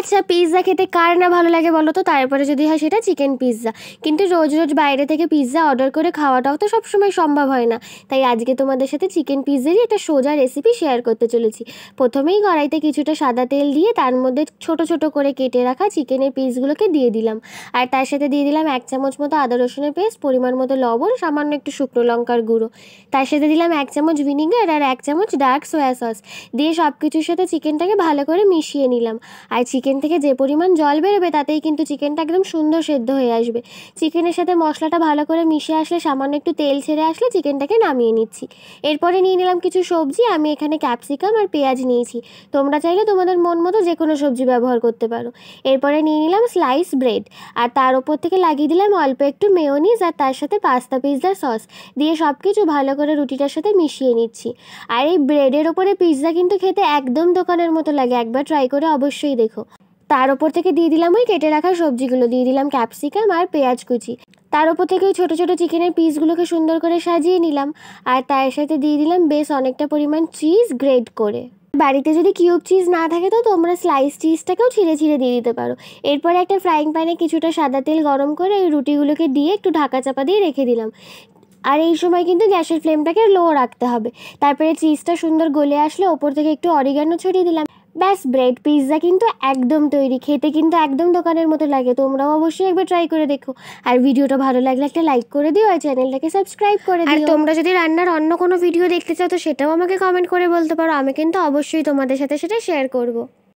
আচ্ছা পিৎজা খেতে কার না ভালো লাগে বলো তো তারপরে যদি হয় সেটা চিকেন পিৎজা কিন্তু রোজ রোজ বাইরে থেকে পিৎজা অর্ডার করে খাওয়াটাও তো সবসময় সম্ভব হয় না তাই আজকে তোমাদের সাথে চিকেন পিৎজারই একটা সোজা রেসিপি শেয়ার করতে চলেছি প্রথমেই কড়াইতে কিছুটা সাদা তেল দিয়ে তার মধ্যে ছোট ছোট করে কেটে রাখা চিকেনের পিসগুলোকে দিয়ে দিলাম আর তার সাথে দিয়ে দিলাম এক চামচ মতো আদা রসুনের পেস্ট পরিমাণ মতো লবণ সামান্য একটু শুকনো লঙ্কার গুঁড়ো তার সাথে দিলাম এক চামচ ভিনিগার আর এক চামচ ডার্ক সয়া সস দিয়ে সব কিছুর সাথে চিকেনটাকে ভালো করে মিশিয়ে নিলাম আর চিকেন চিকেন থেকে যে পরিমাণ জল বেরোবে তাতেই কিন্তু চিকেনটা একদম সুন্দর সেদ্ধ হয়ে আসবে চিকেনের সাথে মশলাটা ভালো করে মিশে আসলে সামান্য একটু তেল ছেড়ে আসলে চিকেনটাকে নামিয়ে নিচ্ছি এরপরে নিয়ে নিলাম কিছু সবজি আমি এখানে ক্যাপসিকাম আর পেঁয়াজ নিয়েছি তোমরা চাইলে তোমাদের মন মতো যে কোনো সবজি ব্যবহার করতে পারো এরপরে নিয়ে নিলাম স্লাইস ব্রেড আর তার ওপর থেকে লাগিয়ে দিলাম অল্প একটু মেয়োনিজ আর তার সাথে পাস্তা পিৎজার সস দিয়ে সব কিছু ভালো করে রুটিটার সাথে মিশিয়ে নিচ্ছি আর এই ব্রেডের ওপরে পিৎজা কিন্তু খেতে একদম দোকানের মতো লাগে একবার ট্রাই করে অবশ্যই দেখো তার ওপর থেকে দিয়ে দিলাম ওই কেটে রাখা সবজিগুলো দিয়ে দিলাম ক্যাপসিকাম আর পেঁয়াজ কুচি তার ওপর থেকে ওই ছোটো ছোটো চিকেনের পিসগুলোকে সুন্দর করে সাজিয়ে নিলাম আর তার সাথে দিয়ে দিলাম বেশ অনেকটা পরিমাণ চিজ গ্রেড করে বাড়িতে যদি কিউব চিজ না থাকে তো তোমরা স্লাইস চিজটাকেও ছিঁড়ে ছিঁড়ে দিয়ে দিতে পারো এরপরে একটা ফ্রাইং প্যানে কিছুটা সাদা তেল গরম করে ওই রুটিগুলোকে দিয়ে একটু ঢাকা চাপা দিয়ে রেখে দিলাম আর এই সময় কিন্তু গ্যাসের ফ্লেমটাকে লো রাখতে হবে তারপরে চিজটা সুন্দর গলে আসলে ওপর থেকে একটু অরিগানো ছড়িয়ে দিলাম ব্যাস ব্রেড পিৎজা কিন্তু একদম তৈরি খেতে কিন্তু একদম দোকানের মতো লাগে তোমরাও অবশ্যই একবার ট্রাই করে দেখো আর ভিডিওটা ভালো লাগলে একটা লাইক করে দিও আর চ্যানেলটাকে সাবস্ক্রাইব করে দিও আর তোমরা যদি রান্নার অন্য কোনো ভিডিও দেখতে চাও তো সেটাও আমাকে কমেন্ট করে বলতে পারো আমি কিন্তু অবশ্যই তোমাদের সাথে সেটা শেয়ার করবো